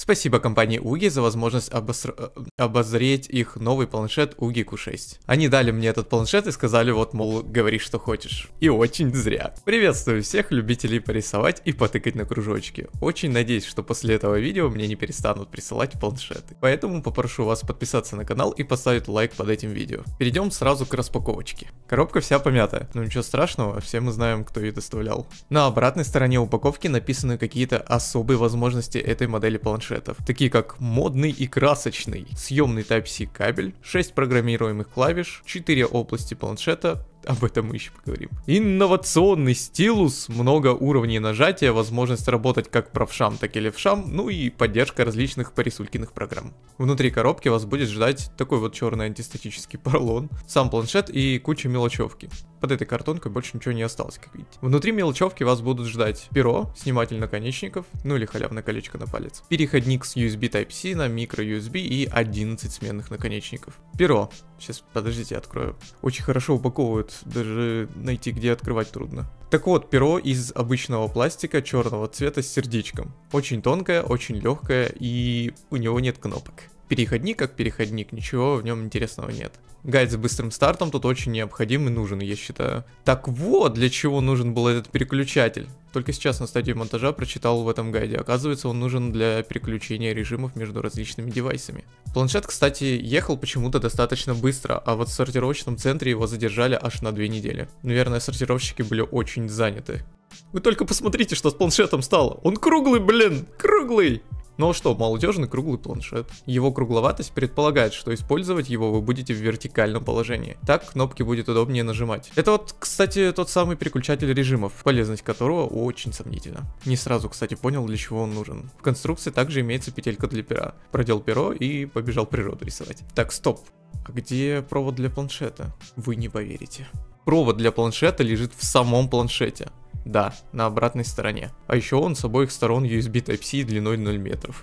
Спасибо компании Уги за возможность обоср... Э, обозреть их новый планшет Уги Q6. Они дали мне этот планшет и сказали вот, мол, говори что хочешь. И очень зря. Приветствую всех любителей порисовать и потыкать на кружочки. Очень надеюсь, что после этого видео мне не перестанут присылать планшеты. Поэтому попрошу вас подписаться на канал и поставить лайк под этим видео. Перейдем сразу к распаковочке. Коробка вся помятая, но ну, ничего страшного, все мы знаем, кто ее доставлял. На обратной стороне упаковки написаны какие-то особые возможности этой модели планшета планшетов, такие как модный и красочный, съемный Type-C кабель, 6 программируемых клавиш, 4 области планшета, об этом мы еще поговорим. Инновационный стилус, много уровней нажатия, возможность работать как правшам, так и левшам, ну и поддержка различных порисулькиных программ. Внутри коробки вас будет ждать такой вот черный антистатический поролон, сам планшет и куча мелочевки под этой картонкой больше ничего не осталось, как видите. Внутри мелочевки вас будут ждать перо, сниматель наконечников, ну или халявное колечко на палец, переходник с USB Type-C на micro-USB и 11 сменных наконечников. Перо. Сейчас, подождите, открою. Очень хорошо упаковывают, даже найти где открывать трудно. Так вот, перо из обычного пластика черного цвета с сердечком. Очень тонкое, очень легкое и у него нет кнопок переходник как переходник, ничего в нем интересного нет. Гайд с быстрым стартом тут очень необходим и нужен, я считаю. Так вот, для чего нужен был этот переключатель. Только сейчас на стадии монтажа прочитал в этом гайде. Оказывается, он нужен для переключения режимов между различными девайсами. Планшет, кстати, ехал почему-то достаточно быстро, а вот в сортировочном центре его задержали аж на две недели. Наверное, сортировщики были очень заняты. Вы только посмотрите, что с планшетом стало. Он круглый, блин, круглый. Ну а что, молодежный круглый планшет. Его кругловатость предполагает, что использовать его вы будете в вертикальном положении. Так кнопки будет удобнее нажимать. Это вот, кстати, тот самый переключатель режимов, полезность которого очень сомнительна. Не сразу, кстати, понял, для чего он нужен. В конструкции также имеется петелька для пера. Продел перо и побежал природу рисовать. Так, стоп. А где провод для планшета? Вы не поверите. Провод для планшета лежит в самом планшете. Да, на обратной стороне. А еще он с обоих сторон USB Type-C длиной 0 метров.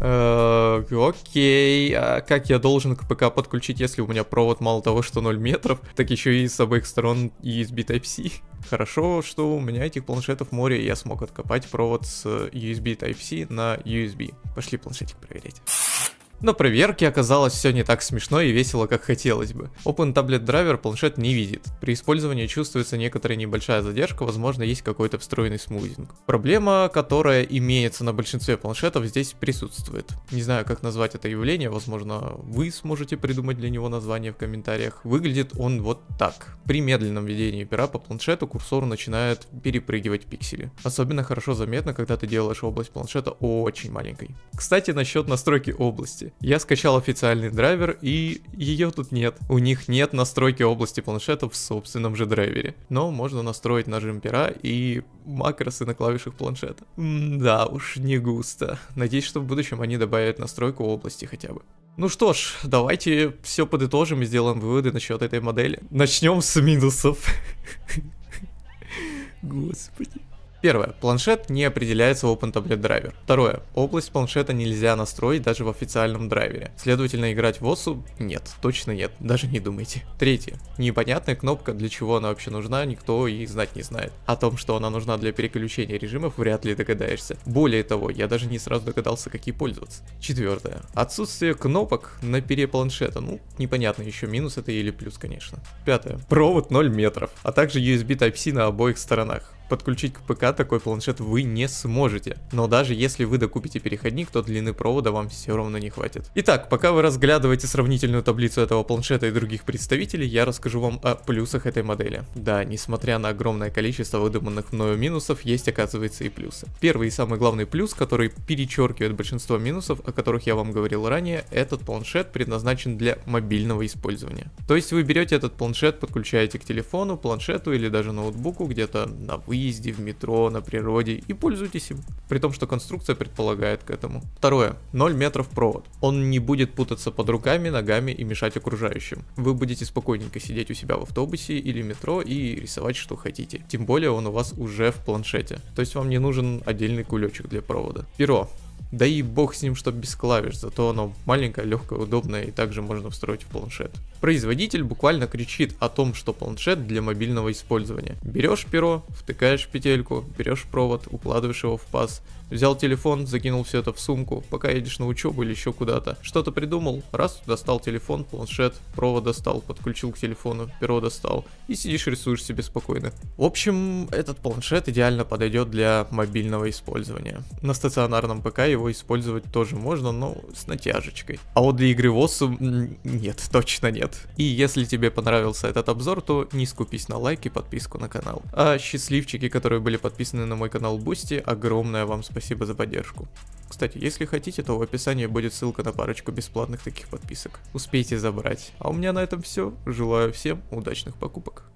Э, окей, а как я должен к ПК подключить, если у меня провод мало того, что 0 метров, так еще и с обоих сторон USB Type-C? Хорошо, что у меня этих планшетов море, и я смог откопать провод с USB Type-C на USB. Пошли планшетик проверять. На проверке оказалось все не так смешно и весело, как хотелось бы. Open Tablet Driver планшет не видит. При использовании чувствуется некоторая небольшая задержка, возможно, есть какой-то встроенный смузинг. Проблема, которая имеется на большинстве планшетов, здесь присутствует. Не знаю, как назвать это явление, возможно, вы сможете придумать для него название в комментариях. Выглядит он вот так. При медленном ведении пера по планшету курсор начинает перепрыгивать пиксели. Особенно хорошо заметно, когда ты делаешь область планшета очень маленькой. Кстати, насчет настройки области. Я скачал официальный драйвер, и ее тут нет. У них нет настройки области планшета в собственном же драйвере. Но можно настроить нажим пера и макросы на клавишах планшета. М да уж, не густо. Надеюсь, что в будущем они добавят настройку области хотя бы. Ну что ж, давайте все подытожим и сделаем выводы насчет этой модели. Начнем с минусов. Господи. Первое. Планшет не определяется в OpenTablet Driver. Второе. Область планшета нельзя настроить даже в официальном драйвере. Следовательно, играть в ОСУ нет, точно нет, даже не думайте. Третье. Непонятная кнопка, для чего она вообще нужна, никто и знать не знает. О том, что она нужна для переключения режимов, вряд ли догадаешься. Более того, я даже не сразу догадался, какие пользоваться. Четвертое. Отсутствие кнопок на пере Ну, непонятно, еще минус это или плюс, конечно. Пятое. Провод 0 метров, а также USB Type-C на обоих сторонах подключить к ПК такой планшет вы не сможете. Но даже если вы докупите переходник, то длины провода вам все равно не хватит. Итак, пока вы разглядываете сравнительную таблицу этого планшета и других представителей, я расскажу вам о плюсах этой модели. Да, несмотря на огромное количество выдуманных мною минусов, есть оказывается и плюсы. Первый и самый главный плюс, который перечеркивает большинство минусов, о которых я вам говорил ранее, этот планшет предназначен для мобильного использования. То есть вы берете этот планшет, подключаете к телефону, планшету или даже ноутбуку где-то на выезде выезде, в метро, на природе и пользуйтесь им. При том, что конструкция предполагает к этому. Второе. 0 метров провод. Он не будет путаться под руками, ногами и мешать окружающим. Вы будете спокойненько сидеть у себя в автобусе или метро и рисовать что хотите. Тем более он у вас уже в планшете. То есть вам не нужен отдельный кулечек для провода. Перо. Да и бог с ним, что без клавиш, зато оно маленькое, легкое, удобное и также можно встроить в планшет. Производитель буквально кричит о том, что планшет для мобильного использования. Берешь перо, втыкаешь в петельку, берешь провод, укладываешь его в паз, взял телефон, закинул все это в сумку, пока едешь на учебу или еще куда-то. Что-то придумал, раз, достал телефон, планшет, провод достал, подключил к телефону, перо достал и сидишь рисуешь себе спокойно. В общем, этот планшет идеально подойдет для мобильного использования. На стационарном ПК его его использовать тоже можно, но с натяжечкой. А вот для игры Воссу нет, точно нет. И если тебе понравился этот обзор, то не скупись на лайк и подписку на канал. А счастливчики, которые были подписаны на мой канал Бусти, огромное вам спасибо за поддержку. Кстати, если хотите, то в описании будет ссылка на парочку бесплатных таких подписок. Успейте забрать. А у меня на этом все. Желаю всем удачных покупок.